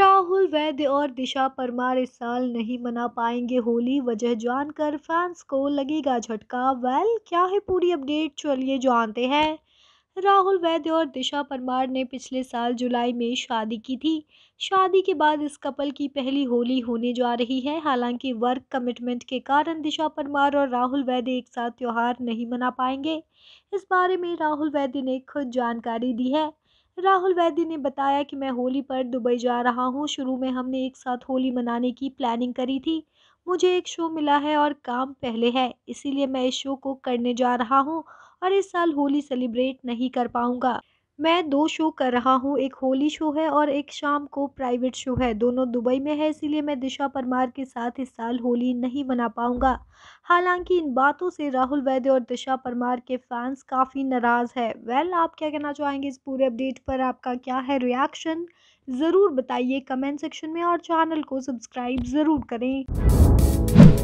राहुल वैद्य और दिशा परमार इस साल नहीं मना पाएंगे होली वजह जानकर फैंस को लगेगा झटका वेल क्या है पूरी अपडेट चलिए जानते हैं राहुल वैद्य और दिशा परमार ने पिछले साल जुलाई में शादी की थी शादी के बाद इस कपल की पहली होली होने जा रही है हालांकि वर्क कमिटमेंट के कारण दिशा परमार और राहुल वैद्य एक साथ त्यौहार नहीं मना पाएंगे इस बारे में राहुल वैद्य ने खुद जानकारी दी है राहुल वैद्य ने बताया कि मैं होली पर दुबई जा रहा हूँ शुरू में हमने एक साथ होली मनाने की प्लानिंग करी थी मुझे एक शो मिला है और काम पहले है इसीलिए मैं इस शो को करने जा रहा हूँ और इस साल होली सेलिब्रेट नहीं कर पाऊंगा मैं दो शो कर रहा हूँ एक होली शो है और एक शाम को प्राइवेट शो है दोनों दुबई में है इसीलिए मैं दिशा परमार के साथ इस साल होली नहीं मना पाऊँगा हालांकि इन बातों से राहुल वैद्य और दिशा परमार के फैंस काफ़ी नाराज़ है वेल आप क्या कहना चाहेंगे इस पूरे अपडेट पर आपका क्या है रिएक्शन ज़रूर बताइए कमेंट सेक्शन में और चैनल को सब्सक्राइब ज़रूर करें